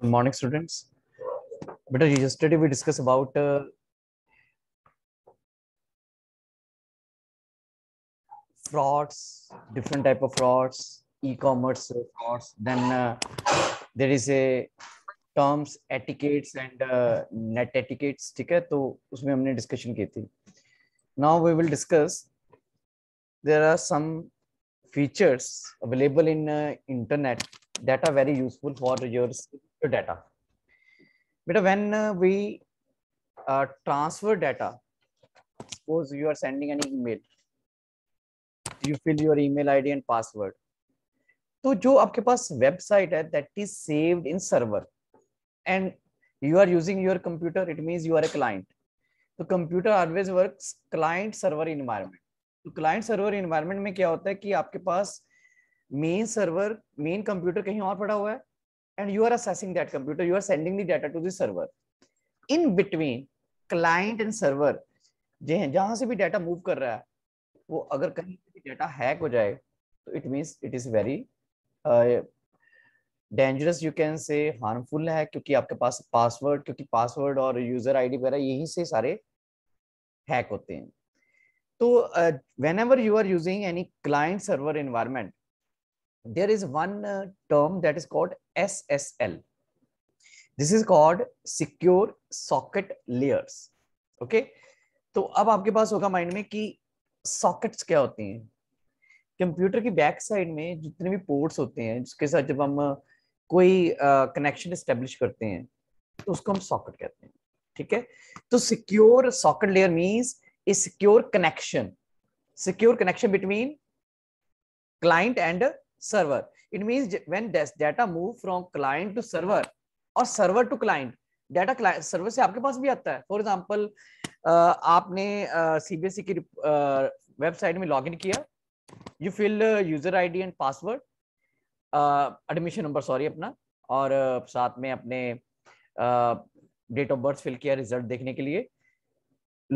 Good morning, students. But yesterday we discussed about uh, frauds, different type of frauds, e-commerce frauds. Then uh, there is a terms etiquettes and uh, net etiquettes. ठीक है तो उसमें हमने discussion की थी. Now we will discuss. There are some features available in uh, internet that are very useful for your skill your data. But when uh, we uh, transfer data, suppose you are sending an email, you fill your email ID and password. तो जो आपके पास website है that is saved in server and you are using your computer it means you are a client तो computer always works client server environment तो client server environment में क्या होता है कि आपके पास मेन सर्वर मेन कंप्यूटर कहीं और पड़ा हुआ है and you are assessing that computer, you are sending the data to the server. In between, client and server, jahan se bhi data move kar raha hai wo agar अगर se bhi data hack ho jaye तो it means it is very uh, dangerous you can say harmful है क्योंकि आपके पास password क्योंकि password और user ID वगैरह यहीं से सारे हैक होते हैं तो whenever you are using any client server environment there is one uh, term that is called SSL. This is called secure socket layers okay तो अब आपके पास होगा माइंड में कि सॉकेट्स क्या होती हैं कंप्यूटर की बैक साइड में जितने भी पोर्ट्स होते हैं जिसके साथ जब हम uh, कोई कनेक्शन uh, इस्टेब्लिश करते हैं तो उसको हम सॉकेट कहते हैं ठीक है तो secure socket layer means a secure connection secure connection between client and server. It means when data move from client to server or server to client, data server से आपके पास भी आता है फॉर एग्जाम्पल आपने सीबीएसई e की website में login किया you fill user ID and password admission number sorry अपना और uh, साथ में अपने डेट ऑफ बर्थ फिल किया रिजल्ट देखने के लिए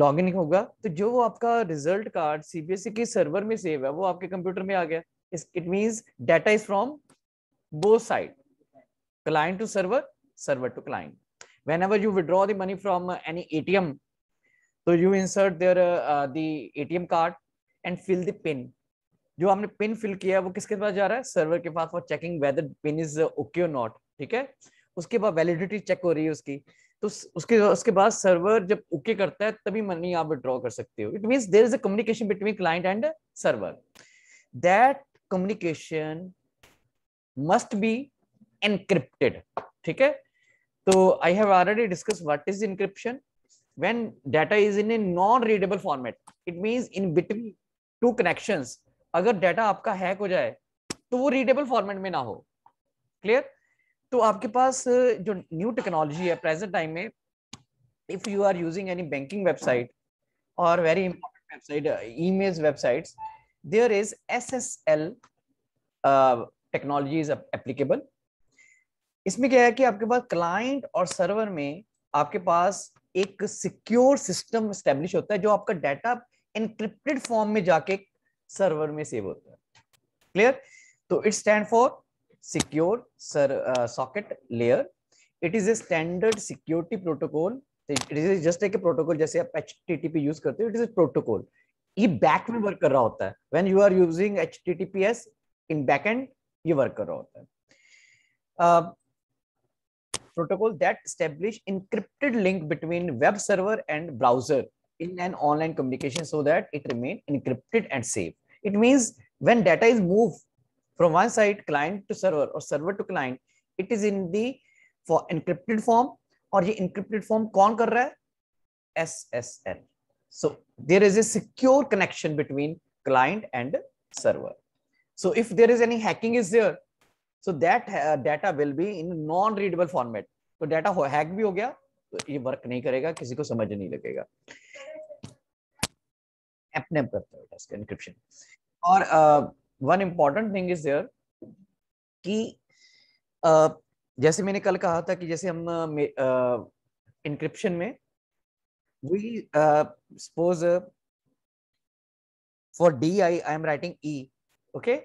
लॉग इन होगा तो जो वो आपका रिजल्ट कार्ड सीबीएसई के सर्वर में सेव है वो आपके कंप्यूटर में आ गया is it means data is from both side client to server server to client whenever you withdraw the money from uh, any atm so तो you insert their uh, uh, the atm card and fill the pin जो हमने pin fill किया है वो किसके पास जा रहा है सर्वर के पास for checking whether PIN is okay और नॉट ठीक है उसके बाद वैलिडिटी चेक हो रही है उसकी तो उसके उसके बाद सर्वर जब ओके करता है तभी मनी आप विड्रॉ कर सकते हो it mean there is a communication between client and server that communication must be encrypted ठीक है तो I have already discuss what is encryption when data is in a non readable format it means in between two connections अगर data आपका hack हो जाए तो वो readable format में ना हो क्लियर तो आपके पास जो न्यू टेक्नोलॉजी है प्रेजेंट टाइम में if you are using any banking website और very important website email website there is SSL technology is applicable इसमें क्या है कि आपके पास क्लाइंट और सर्वर में आपके पास एक सिक्योर सिस्टम स्टेब्लिश होता है जो आपका डाटा इनक्रिप्टेड फॉर्म में जाके सर्वर में सेव होता है क्लियर तो it stand for secure sir socket layer it is a standard security protocol it is just एक प्रोटोकॉल जैसे आप एच यूज करते हो इट इज ए प्रोटोकॉल ये बैक में वर्क कर रहा होता है when you are using H T T P S in back end ये वर्क कर रहा होता है protocol that establish encrypted link between web server and browser in an online communication so that it remain encrypted and safe it means when data is move from one side client to server और server to client it is in the for encrypted form और ये encrypted form कौन कर रहा है S S L So there is a secure connection between client and server. So if there is any hacking is there, so that uh, data will be in non-readable format. so data तो data hack भी हो गया तो ये work नहीं करेगा किसी को समझ नहीं लगेगा एपनेम करता है encryption encryption uh, one important thing is there ki uh, जैसे मैंने कल कहा था कि जैसे हम इंक्रिप्शन uh, में we uh, suppose uh, for d i i am writing e okay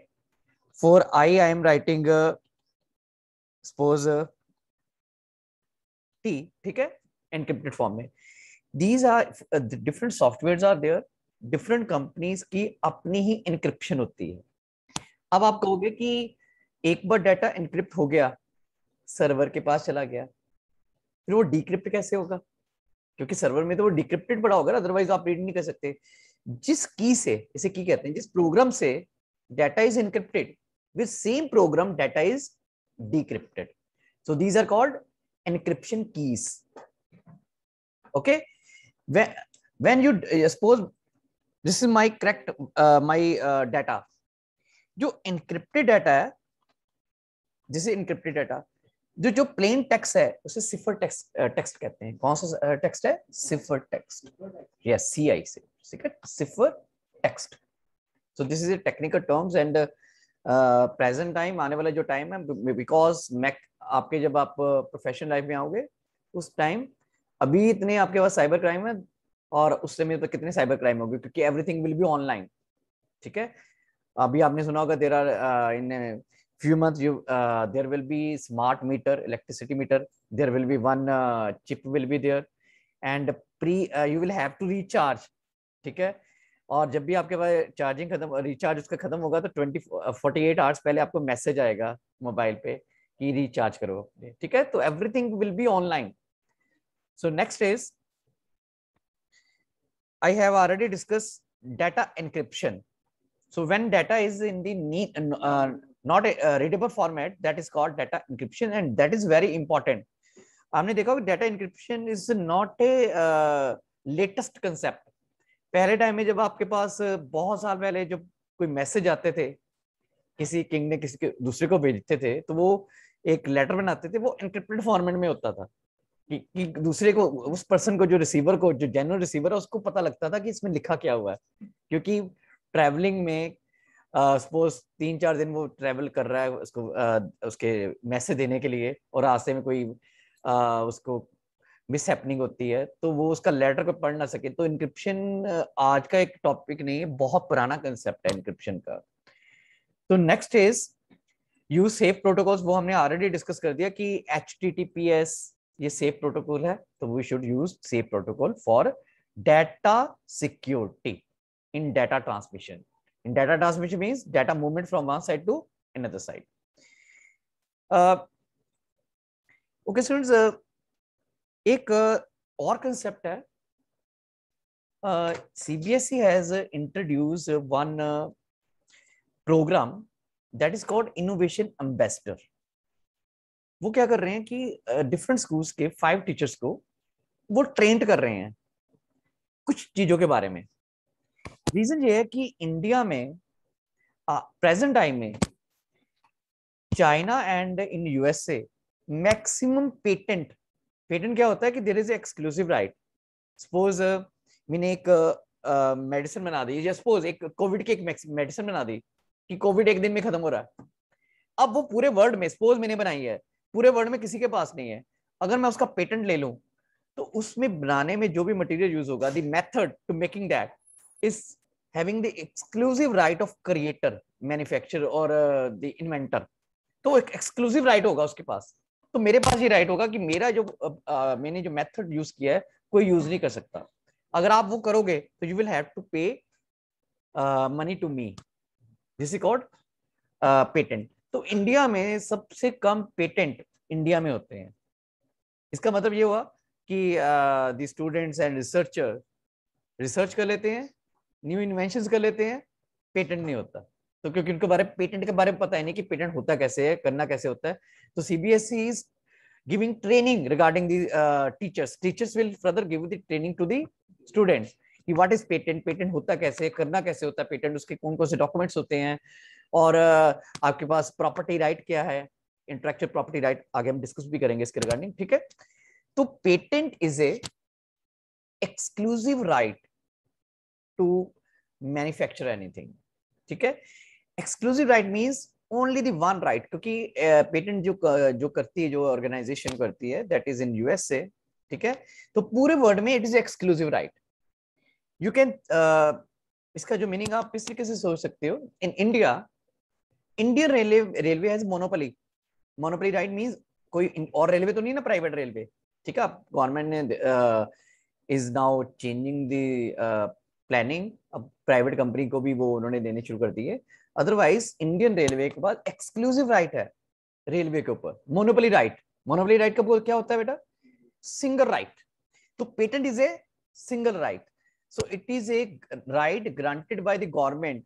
for i i am writing uh, suppose uh, t theek hai encrypted form mein these are uh, the different softwares are there different companies ki apni hi encryption hoti hai ab aap kahoge ki ek bar data encrypt ho gaya server ke paas chala gaya फिर वो decrypt कैसे होगा क्योंकि server में तो वो decrypted पड़ा होगा अदरवाइज आप रीड नहीं कर सकते जिस की से इसे की कहते हैं जिस प्रोग्राम से data is encrypted with same program data is decrypted so these are called encryption keys okay when you suppose this is my correct my data जो इनक्रिप्टेड डाटा है जिसे इनक्रिप्टेड डाटा जो जो प्लेन टेक्स्ट है उसे सिफर text text कहते हैं कौन सा टेक्स्ट है सिफर टेक्स्ट या सी आई से ठीक है cipher text so this is a technical terms and present time आने वाला जो टाइम है बिकॉज मैक आपके जब आप प्रोफेशनल लाइफ में आओगे उस टाइम अभी इतने आपके पास साइबर क्राइम है और उस समय तो कितने साइबर क्राइम होंगे क्योंकि एवरीथिंग विल बी ऑनलाइन ठीक है अभी आपने सुना होगा there are in few months you uh, there will be smart meter electricity meter there will be one uh, chip will be there and pre uh, you will have to recharge theek hai और जब भी आपके पास charging खत्म recharge उसका खत्म होगा तो twenty forty eight hours पहले आपको मैसेज आएगा मोबाइल पे कि रिचार्ज करो ठीक है तो everything will be online so next is I have already discuss data encryption so when data is in the not a, a uh, readable format that is called data encryption and that is very important हमने देखा कि data encryption is not a latest concept पहले time में जब आपके पास uh, बहुत साल पहले जब कोई मैसेज आते थे किसी किंग ने किसी के दूसरे को भेजते थे तो वो एक लेटर बनाते थे वो इंक्रिप्टेड फॉर्मेट में होता था कि, कि दूसरे को उस पर्सन को जो रिसीवर को जो जेनरल रिसीवर है उसको पता लगता था कि इसमें लिखा क्या हुआ है क्योंकि ट्रैवलिंग में सपोज uh, तीन चार दिन वो ट्रेवल कर रहा है उसको uh, उसके मैसेज देने के लिए और रास्ते में कोई uh, उसको मिस हैपनिंग होती है तो वो उसका लेटर को पढ़ ना सके तो इंक्रिप्शन आज का एक टॉपिक नहीं है बहुत पुराना कंसेप्ट है इंक्रिप्शन का तो next is use safe protocols वो हमने ऑलरेडी डिस्कस कर दिया कि एच ये सेफ प्रोटोकॉल है तो we should use safe protocol for data security in data transmission And data transmission means data movement from one side to another side. Uh, okay, students, uh, एक uh, और concept है CBSE has introduce one programme that is called innovation ambassador वो क्या कर रहे हैं कि different uh, schools के फाइव टीचर्स को वो ट्रेंड कर रहे हैं कुछ चीजों के बारे में रीजन ये है कि इंडिया में प्रेजेंट टाइम में China and in USA maximum patent patent क्या होता है कि there is exclusive right suppose मैंने एक मेडिसिन uh, बना दी या सपोज एक कोविड की एक मेडिसिन बना दी कि कोविड एक दिन में खत्म हो रहा है अब वो पूरे वर्ल्ड में सपोज मैंने बनाई है पूरे वर्ल्ड में किसी के पास नहीं है अगर मैं उसका पेटेंट ले लूं तो उसमें बनाने में जो भी मटेरियल यूज होगा the method to making that is having the exclusive right of creator manufacture और द इन्वेंटर तो एक एक्सक्लूसिव राइट होगा उसके पास तो मेरे पास ये राइट होगा कि मेरा जो मैंने जो मेथड यूज किया है कोई यूज नहीं कर सकता अगर आप वो करोगे तो you will have to pay money to me this is called patent तो इंडिया में सबसे कम पेटेंट इंडिया में होते हैं इसका मतलब ये हुआ कि the students and researcher research कर लेते हैं न्यू इन्वेंशन कर लेते हैं पेटेंट नहीं होता तो क्योंकि उनके बारे पेटेंट के बारे में पता है नहीं कि पेटेंट होता कैसे है करना कैसे होता है तो CBSE is giving training regarding the teachers teachers will further give the training to the students कि व्हाट इज पेटेंट पेटेंट होता कैसे है करना कैसे होता है पेटेंट उसके कौन कौन से डॉक्यूमेंट्स होते हैं और uh, आपके पास प्रॉपर्टी राइट क्या है इंटरेक्चुअल प्रॉपर्टी राइट आगे हम डिस्कस भी करेंगे इसके रिगार्डिंग ठीक है तो patent is a exclusive right to manufacture anything ठीक है exclusive right means only the one right क्योंकि पेटेंट जो जो करती है जो ऑर्गेनाइजेशन करती है दैट इज इन यूएसए ठीक है तो पूरे वर्ल्ड में it is exclusive right you can इसका जो मीनिंग आप इस तरीके से सोच सकते हो in India Indian railway railway has monopoly monopoly right means कोई और रेलवे तो नहीं ना प्राइवेट रेलवे ठीक है गवर्नमेंट ने is now changing the planning अब प्राइवेट कंपनी को भी वो उन्होंने देने शुरू कर दिए अदरवाइज इंडियन रेलवे के पास एक्सक्लूसिव राइट है रेलवे के ऊपर मोनोपली राइट मोनोपली राइट का क्या होता है बेटा सिंगल राइट तो patent is a single right so it is a right granted by the government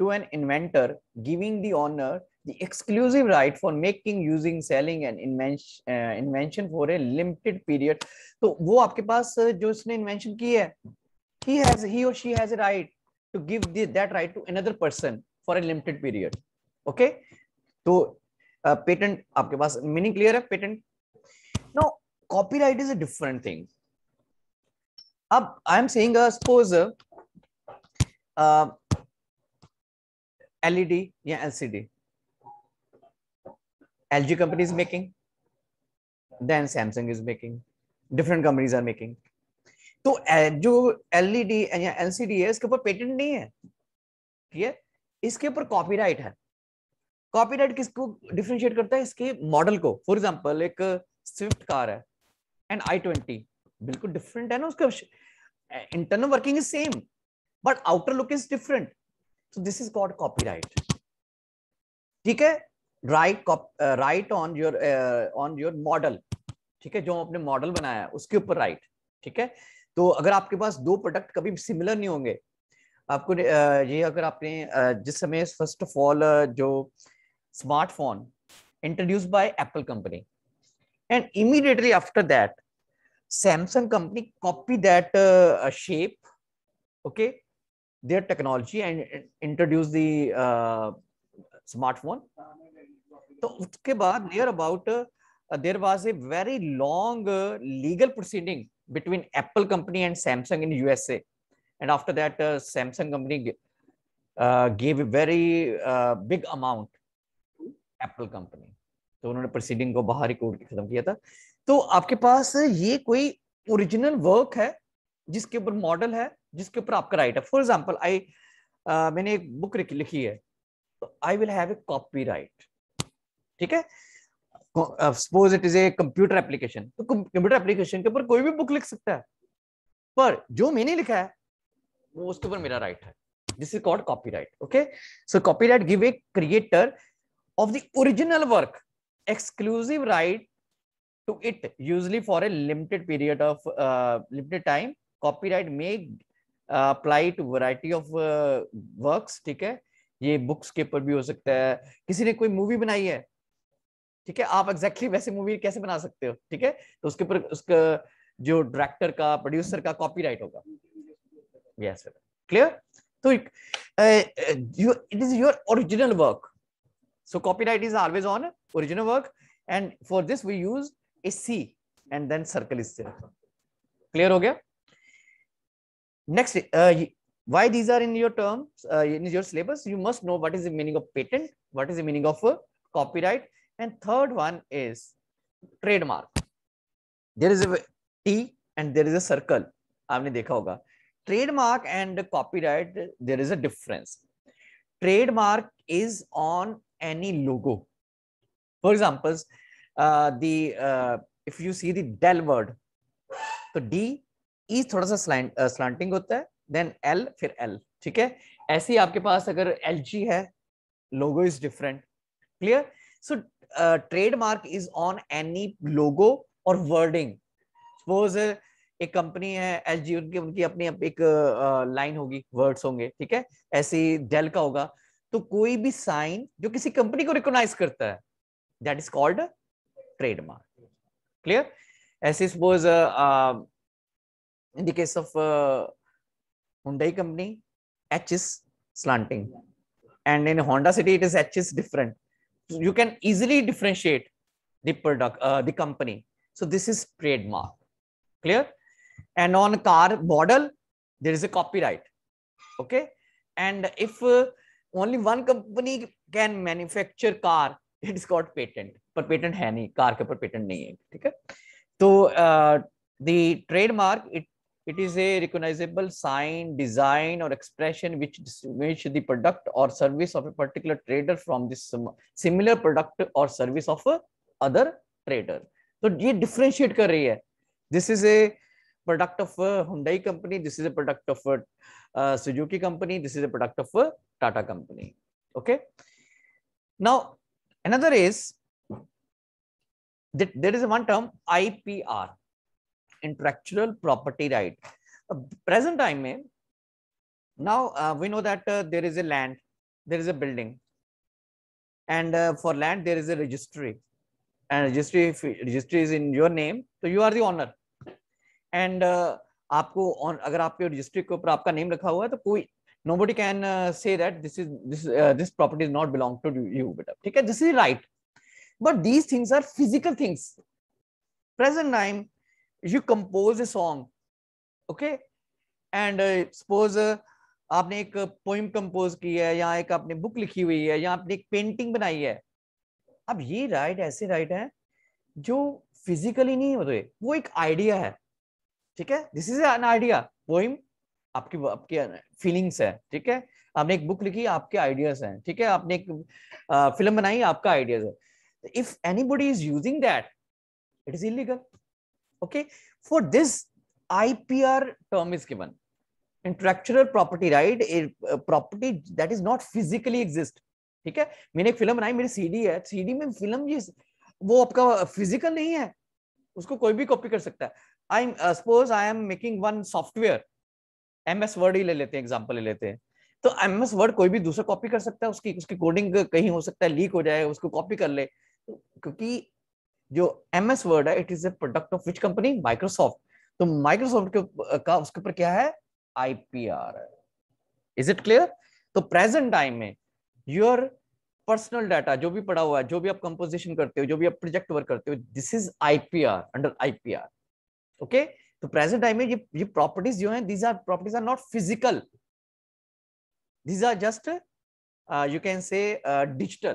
to an inventor giving the owner the exclusive right for making using selling an invention uh, invention for a limited period तो वो आपके पास जो उसने invention की है he has he or she has a right to give the, that right to another person for a limited period okay so uh, patent, uh, meaning clear? Meaning patent है copyright is a different thing I am saying, I am saying suppose LED या LG company is making, then Samsung is making, different companies are making. तो जो LED e या LCD है इसके ऊपर patent नहीं है ठीक है इसके ऊपर कॉपीराइट है कॉपीराइट किसको डिफ्रेंशिएट करता है इसके मॉडल को फॉर एग्जाम्पल एक स्विफ्ट कार है एंड आई ट्वेंटी बिल्कुल डिफरेंट है ना उसका internal working is same but outer look is different so this is called copyright ठीक है right right on your on your model ठीक है जो आपने मॉडल बनाया उसके ऊपर राइट ठीक है तो अगर आपके पास दो प्रोडक्ट कभी सिमिलर नहीं होंगे आपको ये अगर आपने जिस समय फर्स्ट ऑफ ऑल जो smartphone introduce by Apple company and immediately after that Samsung company copy that shape okay there technology and introduce the smartphone तो उसके बाद near about there was a very long legal proceeding between Apple company and Samsung in USA. And after that, uh, Samsung company uh, gave a very uh, big amount to Apple company. तो उन्होंने proceeding को बाहर ही court के खत्म किया था तो आपके पास ये कोई ओरिजिनल वर्क है जिसके ऊपर मॉडल है जिसके ऊपर आपका राइट है फॉर एग्जाम्पल आई मैंने एक बुक लिखी है तो I will have a copyright ठीक है suppose it is a computer application तो कंप्यूटर एप्लीकेशन के ऊपर कोई भी बुक लिख सकता है पर जो मैंने लिखा है वो उसके ऊपर मेरा राइट है this is called copyright okay so copyright give a creator of the original work exclusive right to it usually for a limited period of limited time copyright may apply to variety of works ठीक है ये books के ऊपर भी हो सकता है किसी ने कोई मूवी बनाई है ठीक है आप एग्जैक्टली exactly वैसे मूवी कैसे बना सकते हो ठीक है तो उसके ऊपर उसका जो डायरेक्टर का प्रोड्यूसर का कॉपी राइट होगा यस क्लियर तो it is your original work so copyright is always on original work and for this we use a C and then circle is clear हो गया next why these are in your terms uh, in your syllabus you must know what is the meaning of patent what is the meaning of uh, And third one is trademark. There is a T and there is a circle. aapne dekha hoga trademark and copyright there is a difference trademark is on any logo for example uh, the uh, if you see the dell word so d is thoda sa slant, uh, slanting hota hai then l fir l theek hai aise hi aapke paas agar lg hai logo is different clear so trademark is on any logo और wording suppose एक company है S G उनकी उनकी अपनी एक line होगी words होंगे ठीक है ऐसी डेल का होगा तो कोई भी साइन जो किसी कंपनी को रिकॉग्नाइज करता है that is called trademark clear ऐसे सपोज इन केस ऑफ हुई company H is slanting and in Honda City it is H is different you can easily differentiate the product, uh, the company. So this is trademark, clear? And on car model, there is a copyright, okay? And if uh, only one company can manufacture car, it is called patent. But patent है नहीं car के ऊपर patent नहीं है ठीक है तो the trademark it is a recognizable sign, design, or expression which distinguishes the product or service of a particular trader from this similar product or service of a other trader. So, ये differentiate kar rahi hai. This is a product of a Hyundai company. This is a product of a uh, Suzuki company. This is a product of a Tata company. Okay. Now, another is that there is one term IPR intellectual property right. Uh, present time mein, now uh, we know that uh, there is a land, there is a building and uh, for land there is a registry and registry, if registry is in your name, so you are the owner and uh, आपको on, अगर आपके registry के ऊपर आपका name रखा हुआ है तो कोई nobody can uh, say that this is this uh, this property is not belong to you beta okay this is right but these things are physical things present time you compose a song okay and uh, uh आपने एक poem compose की है या एक आपने book लिखी हुई है या आपने एक पेंटिंग बनाई है अब ये राइट ऐसे राइट है जो फिजिकली नहीं हो रहे वो एक आइडिया है ठीक है this is an idea poem आपकी आपकी फीलिंग्स है ठीक है आपने एक बुक लिखी आपके आइडियाज हैं ठीक है आपने एक फिल्म uh, बनाई आपका आइडियाज है if anybody is using that it is illegal Okay. For this, IPR term is given. Intellectual property right, a, a property that is not physically exist. ठीक है मैंने एक फिल्म बनाई मेरी CD है सीडी में film ये वो आपका फिजिकल नहीं है उसको कोई भी कॉपी कर सकता है I am suppose I am making one software M S word ही ले लेते हैं एग्जाम्पल ले लेते हैं तो एम एस वर्ड कोई भी दूसरा कॉपी कर सकता है उसकी उसकी कोडिंग कहीं हो सकता है लीक हो जाए उसको कॉपी कर ले क्योंकि जो एम एस वर्ड है it is a product of which company Microsoft तो माइक्रोसॉफ्ट के का उसके ऊपर क्या है आईपीआर इज इट क्लियर तो प्रेजेंट टाइम में योर पर्सनल डाटा जो भी पड़ा हुआ है जो भी आप कंपोजिशन करते हो जो भी आप प्रोजेक्ट वर्क करते हो this is IPR under IPR okay तो प्रेजेंट टाइम में ये ये प्रॉपर्टीज जो हैं these are properties are not physical these are just you can say digital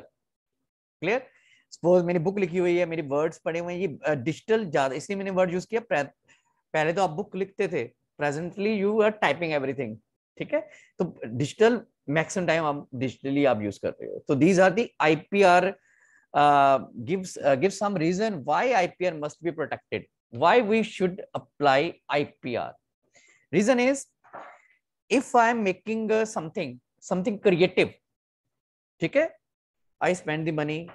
clear suppose मेरी बुक लिखी हुई है मेरी वर्ड्स पड़े हुए हैं ये डिजिटल ज्यादा इसलिए मैंने वर्ड यूज किया पहले तो आप बुक लिखते थे presently you are typing everything ठीक है तो डिजिटल मैक्सिमम टाइम आप डिजिटली आप यूज कर रहे हो तो these are the I gives give some reason why IPR must be protected why we should apply IPR reason is if I am making something something creative ठीक है I spend the money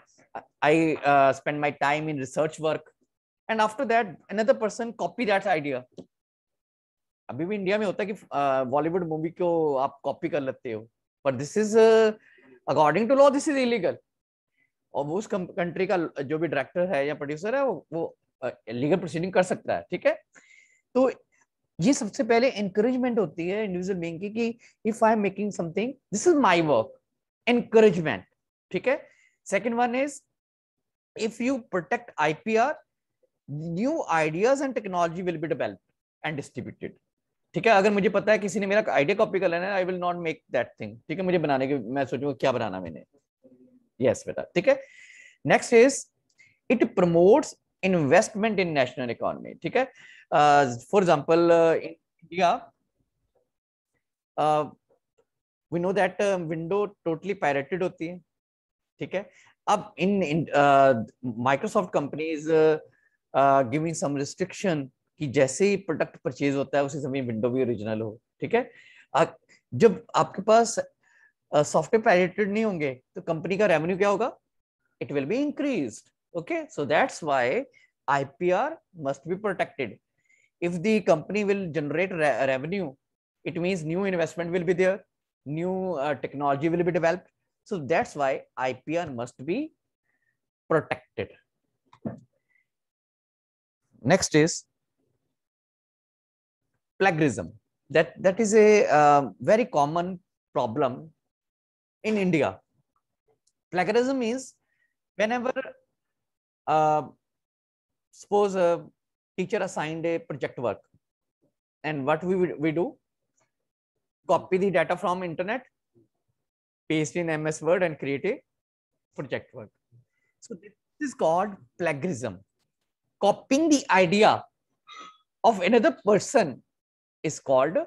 I uh, spend my time in research work. And after that, another person copy that idea. अभी भी India में होता है कि Bollywood uh, movie को आप कॉपी कर लेते हो पर this is according to law this is illegal और वो उस कंट्री का जो भी डायरेक्टर है या प्रोड्यूसर है वो, वो लीगल प्रोसीडिंग कर सकता है ठीक है तो ये सबसे पहले एनकरेजमेंट होती है इंडिविजुअल बींग की कि if I am making something this is my work encouragement ठीक है Second one is if you protect IPR, new ideas and technology will be developed and distributed. ठीक है अगर मुझे पता है किसी ने मेरा आइडिया कॉपी कर लेना है I will not make that thing ठीक है मुझे बनाने के मैं सोचूंगा क्या बनाना मैंने यस बेटा ठीक है next is it promotes investment in national economy ठीक है for example India we know that window totally pirated होती है ठीक है अब in Microsoft companies giving some restriction कि जैसे ही प्रोडक्ट परचेज होता है उसी समय विंडो भी ओरिजिनल हो ठीक है जब आपके पास सॉफ्टवेयर uh, पैरेटेड नहीं होंगे तो कंपनी का रेवेन्यू क्या होगा it will be increase okay so that's why IPR must be protected if the company will generate revenue it it new investment will be there new technology will be will So that's why IPR must be protected. Next is plagiarism. That, that is a uh, very common problem in India. Plagiarism is whenever, uh, suppose a teacher assigned a project work and what we, we do, copy the data from internet Based in MS Word and create a project work. So this is called plagiarism. Copying the idea of another person is called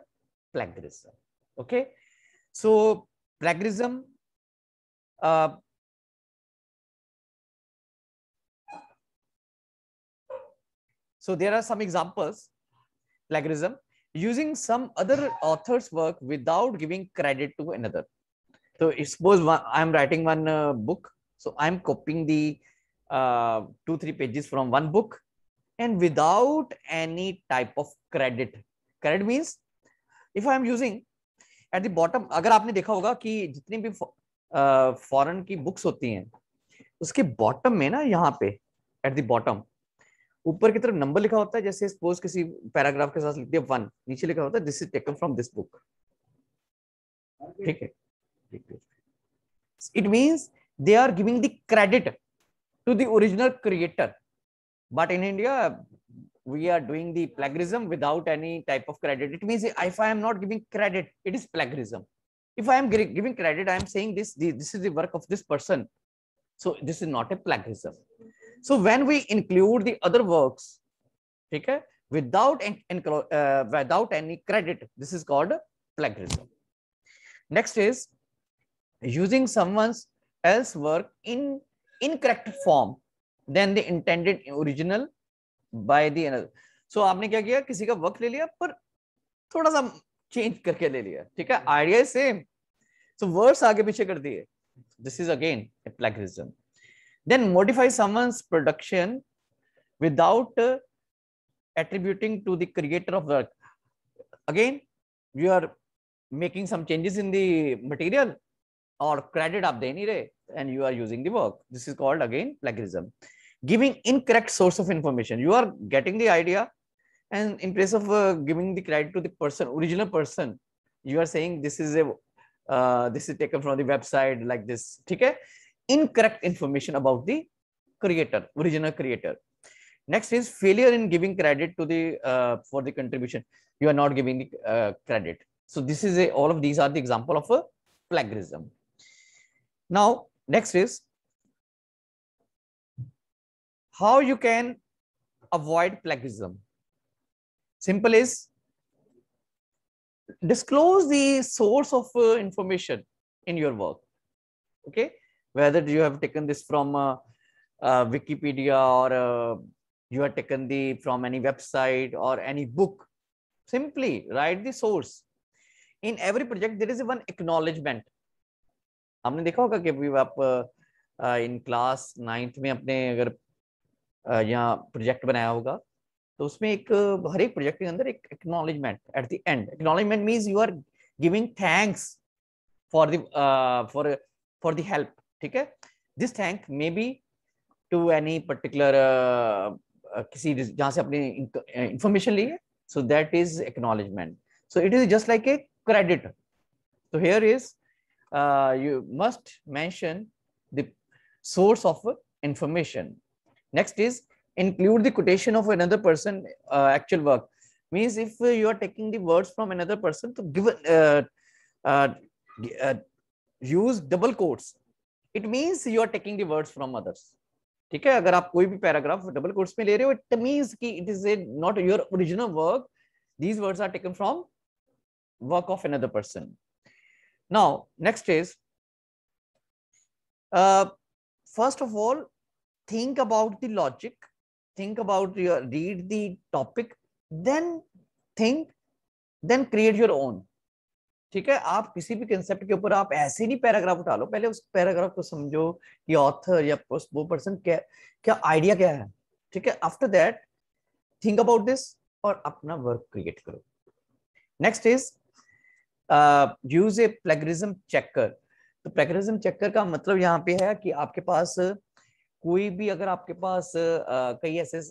plagiarism. Okay. So plagiarism uh, So there are some examples, plagiarism, using some other author's work without giving credit to another. So suppose one, I'm writing one uh, book, so I'm copying the uh, two three pages from one book, and without any type of credit. Credit means if I'm using at the bottom. agar aapne dekha hoga ki jitni bhi foreign ki books hoti hain uske bottom mein na yahan pe at the bottom bottom ऊपर की तरफ number लिखा होता है जैसे suppose किसी paragraph के साथ लिख दिया वन नीचे लिखा होता है this is taken from this book ठीक है It means they are giving the credit to the original creator. But in India, we are doing the plagiarism without any type of credit. It means if I am not giving credit, it is plagiarism. If I am giving credit, I am saying this, this is the work of this person. So this is not a plagiarism. So when we include the other works, okay, without, uh, without any credit, this is called plagiarism. Next is using someone's else work in incorrect form than the intended original by the another. So आपने क्या किया किसी का work ले लिया पर थोड़ा सा चेंज करके ले लिया ठीक है आइडिया same so words आगे पीछे कर दिए this is again a plagiarism then modify someone's production without uh, attributing to the creator of work again you are making some changes in the material or credit up deni re and you are using the work. This is called again plagiarism. Giving incorrect source of information. You are getting the idea and in place of uh, giving the credit to the person, original person, you are saying this is a uh, this is taken from the website like this. Okay? Incorrect information about the creator, original creator. Next is failure in giving credit to the uh, for the contribution. You are not giving the uh, credit. So this is a, all of these are the example of a plagiarism. Now, next is how you can avoid plagiarism. Simple is disclose the source of uh, information in your work. Okay, whether you have taken this from uh, uh, Wikipedia or uh, you have taken the from any website or any book. Simply write the source. In every project, there is one acknowledgement आपने देखा होगा कि अभी आप in class ninth में अपने अगर यहाँ प्रोजेक्ट बनाया होगा तो उसमें एक हर एक प्रोजेक्ट के अंदर एक acknowledgement at the end means you are giving thanks for the for for the help ठीक है this thank may be to any particular किसी जहाँ से अपनी इंफॉर्मेशन ली है so that is acknowledgement so it is just like a credit तो here is uh, you must mention the source of information. Next is include the quotation of another person uh, actual work. Means if you are taking the words from another person to give uh, uh, uh use double quotes. It means you are taking the words from others. ठीक है अगर आप कोई भी paragraph double quotes में ले रहे हो इट मींस कि it is a not your original work these words are taken from work of another person Now, next is, uh, first of all, think about the logic, think about your, read the topic, then think, then create your own. ठीक है आप किसी भी concept के ऊपर आप ऐसे नहीं पैराग्राफ उठा लो पहले उस पैराग्राफ को समझो कि ऑथर या वो पर्सन क्या क्या आइडिया क्या है ठीक है after that think about this और अपना वर्क क्रिएट करो next is use a plagiarism checker तो प्लेगरिज्म चेकर का मतलब यहाँ पे है कि आपके पास uh, कोई भी अगर आपके पास uh, कई ऐसे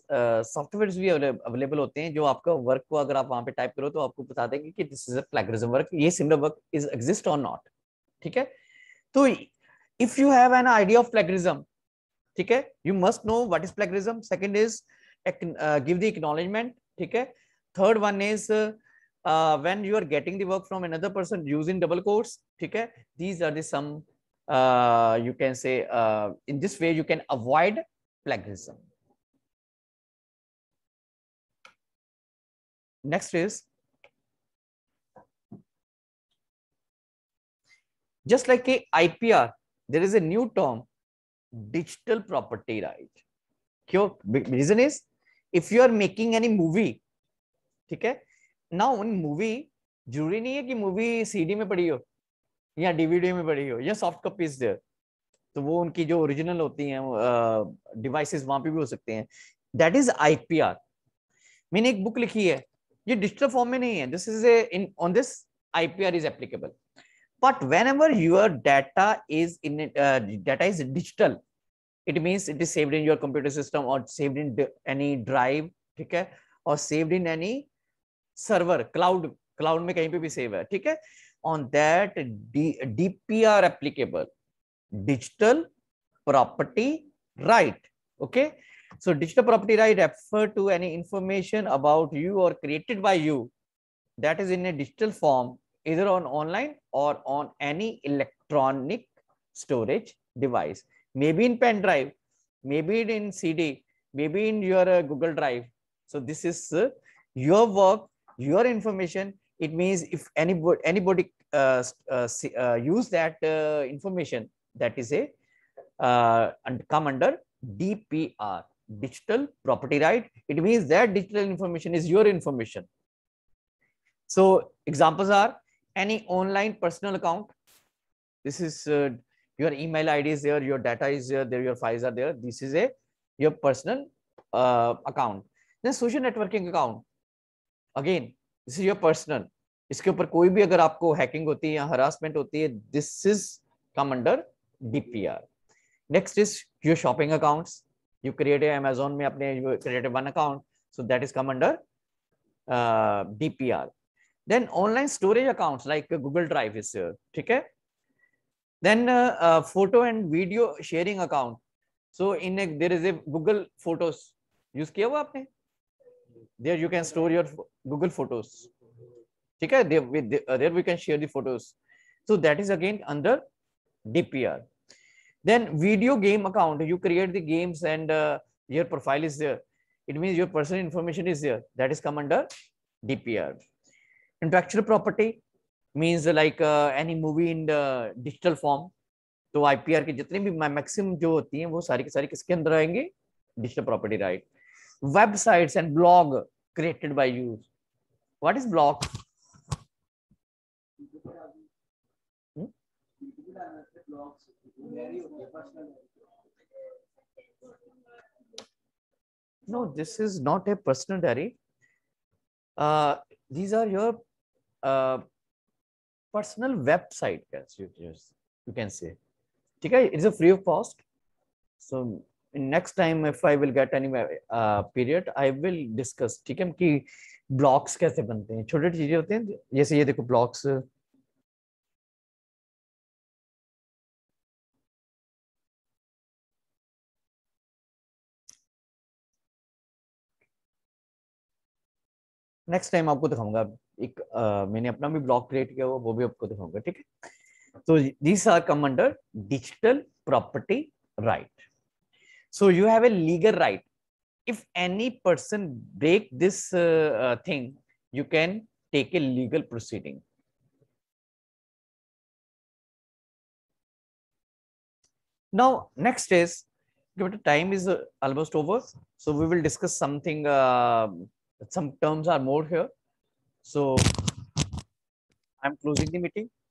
सॉफ्टवेयर uh, भी अवेलेबल होते हैं जो आपका वर्क को अगर आप वहां पे टाइप करो तो आपको बता देंगे कि this is a plagiarism work ये सिमिलर वर्क इज एग्जिस्ट और नॉट ठीक है तो if you have an idea of plagiarism ठीक है you must know what is plagiarism second is give the acknowledgement ठीक है third one is uh, when you are getting the work from another person using double quotes okay. these are the some uh, you can say uh, in this way you can avoid plagiarism next is just like a ipr there is a new term digital property right kyun reason is if you are making any movie okay. ना उन movie जरूरी नहीं है कि movie CD में पड़ी हो या डीवीडी में पड़ी हो या सॉफ्ट कॉपीज देयर तो वो उनकी जो ओरिजिनल होती हैं डिवाइसेस वहां पे भी हो सकते हैं दैट इज आईपीआर मैंने एक बुक लिखी है ये डिजिटल फॉर्म में नहीं है this is in on this IPR is applicable but whenever your data is in data is digital it means it is saved in your computer system और saved in any drive ठीक है और saved in any server cloud cloud में कहीं पे भी save है ठीक है on that DPR applicable digital property right okay so digital property right refer to any information about you और created by you that is in a digital form either on online और on any electronic storage device may be in pen drive may be in C D may be in your Google drive so this is your work your information it means if anybody anybody uh, uh, uh, use that uh, information that is a uh, and come under dpr digital property right it means that digital information is your information so examples are any online personal account this is uh, your email id is there your data is there, there your files are there this is a your personal account then social networking account again this is your personal इसके ऊपर कोई भी अगर आपको hacking होती है या harassment होती है this is come under DPR next is your shopping accounts you create Amazon में अपने created one account so that is come under DPR then online storage accounts like Google drive is ठीक है then photo and video sharing account so in there is a Google photos use किया हुआ आपने there you can store your google photos ठीक है there, with there we can share the photos so that is again under dpr then video game account you create the games and uh, your profile is there it means your personal information is there that is come under dpr intellectual property means like uh, any movie in the digital form तो IPR के जितने भी maximum जो होती हैं वो सारी की सारी किसके अंदर आएंगे digital property right websites and blog created by you. What is block? Hmm? No, this is not a personal diary. Uh, these are your uh, personal website, as you, you can say. Okay, it is a free of cost. So next time if I will get any period I will discuss ठीक है कि blocks कैसे बनते हैं छोटे छोटे चीजें होती हैं जैसे ये देखो ब्लॉक्स नेक्स्ट टाइम आपको दिखाऊंगा एक आ, मैंने अपना भी ब्लॉग क्रिएट किया हुआ वो भी आपको दिखाऊंगा ठीक है तो this are come under digital property right So you have a legal right. If any person break this uh, uh thing, you can take a legal proceeding. Now, next is, given time is uh, almost over. So we will discuss something, uh, some terms are more here. So I'm closing the meeting.